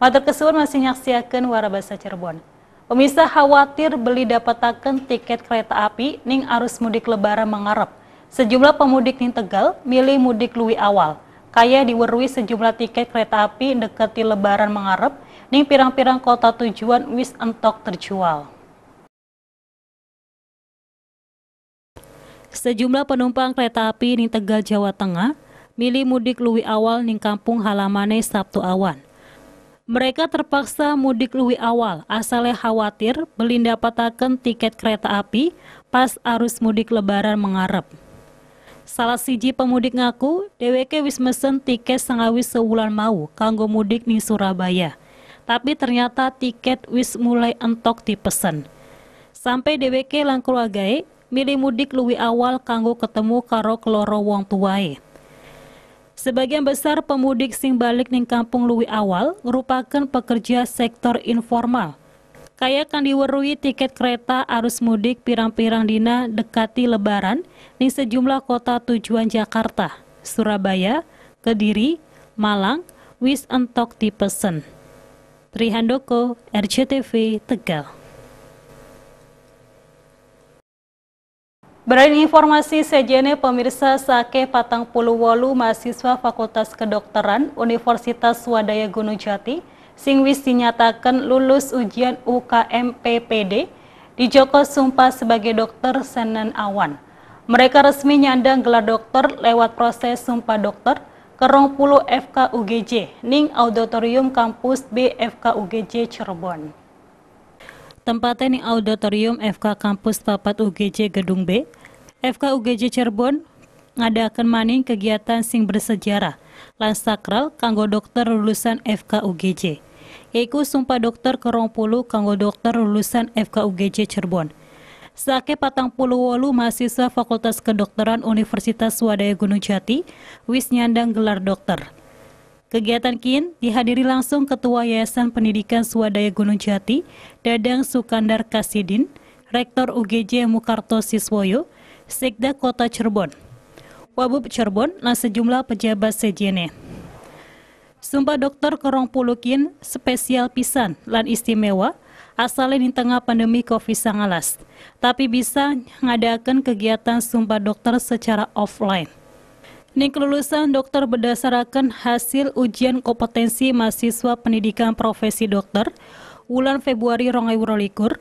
Matur kesuwun masih nyaksiakan warabasa Cirebon. Pemirsa khawatir beli dapatakan tiket kereta api ning arus mudik lebaran mengarep. Sejumlah pemudik ning Tegal milih mudik luwi awal. Kaya diwerui sejumlah tiket kereta api dekati lebaran mengarep ning pirang-pirang kota tujuan wis entok terjual. Sejumlah penumpang kereta api ning Tegal Jawa Tengah milih mudik luwi awal ning kampung halamane Sabtu awan. Mereka terpaksa mudik lebih awal, asalnya khawatir belin patahkan tiket kereta api pas arus mudik lebaran mengarep. Salah siji pemudik ngaku, DWK wis mesen tiket sengawis sebulan mau kanggo mudik nih Surabaya. Tapi ternyata tiket wis mulai entok di dipesen. Sampai DWK langkul milih mudik luwi awal kanggo ketemu karo keloro wong tuai. Sebagian besar pemudik sing balik ning kampung luwi awal merupakan pekerja sektor informal. Kaya kan diwerui tiket kereta arus mudik pirang-pirang dina dekati lebaran ning sejumlah kota tujuan Jakarta, Surabaya, Kediri, Malang, wis entok dipesen. Trihandoko, RCTV, Tegal. Berani informasi sejene pemirsa Sake Patang Puluwolu mahasiswa Fakultas Kedokteran Universitas Swadaya Gunung Jati sing dinyatakan lulus ujian UKM PPD di Joko Sumpah sebagai dokter Senen Awan. Mereka resmi nyandang gelar dokter lewat proses Sumpah Dokter Kerong Puluh FKUGJ, Ning Auditorium Kampus BFK UGJ Cirebon. Tempatnya ning auditorium FK Kampus Papat UGJ Gedung B, FKUGJ Cirebon ngadakan maning kegiatan sing bersejarah lan sakral kanggo dokter lulusan FKUGJ Yaitu sumpah dokter kerong puluh kanggo dokter lulusan FKUGJ Cirebon Sake patang puluh wolu mahasiswa Fakultas Kedokteran Universitas Swadaya Gunung Jati wis nyandang gelar dokter. Kegiatan KIN dihadiri langsung Ketua Yayasan Pendidikan Swadaya Gunung Jati, Dadang Sukandar Kasidin, Rektor UGJ Mukarto Siswoyo, Sekda Kota Cirebon, Wabub Cirebon, dan sejumlah pejabat sejene. Sumpah dokter kerong pulukin spesial pisan lan istimewa asalnya di tengah pandemi COVID-19, tapi bisa mengadakan kegiatan sumpah dokter secara offline. Ini kelulusan dokter berdasarkan hasil ujian kompetensi mahasiswa pendidikan profesi dokter bulan Februari 2022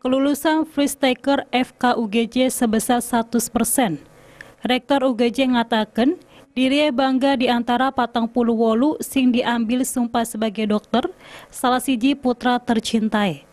kelulusan Freestaker FKUGJ sebesar 100%. Rektor UGJ mengatakan, diri bangga di antara patang puluh wolu sing diambil sumpah sebagai dokter, salah siji putra tercintai.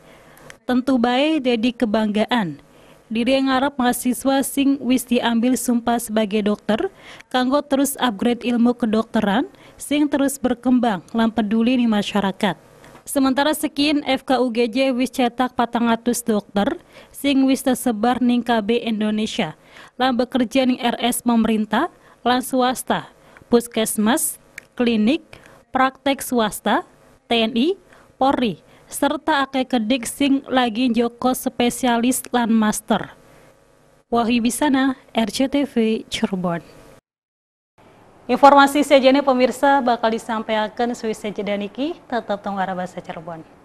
Tentu baik jadi kebanggaan. Diri ngarap mahasiswa sing wis diambil sumpah sebagai dokter, kanggo terus upgrade ilmu kedokteran, sing terus berkembang lampeduli di masyarakat. Sementara sekian FKUGJ wis cetak 400 dokter sing wis tersebar ning KB Indonesia. Lan bekerja ning RS pemerintah, lan swasta, puskesmas, klinik, praktek swasta, TNI, Polri, serta akeh kedik sing lagi joko spesialis lan master. Wahyu Bisana, RCTV Cirebon. Informasi sejenis pemirsa bakal disampaikan Swiss Niki, tetap tunggara Bahasa Cirebon.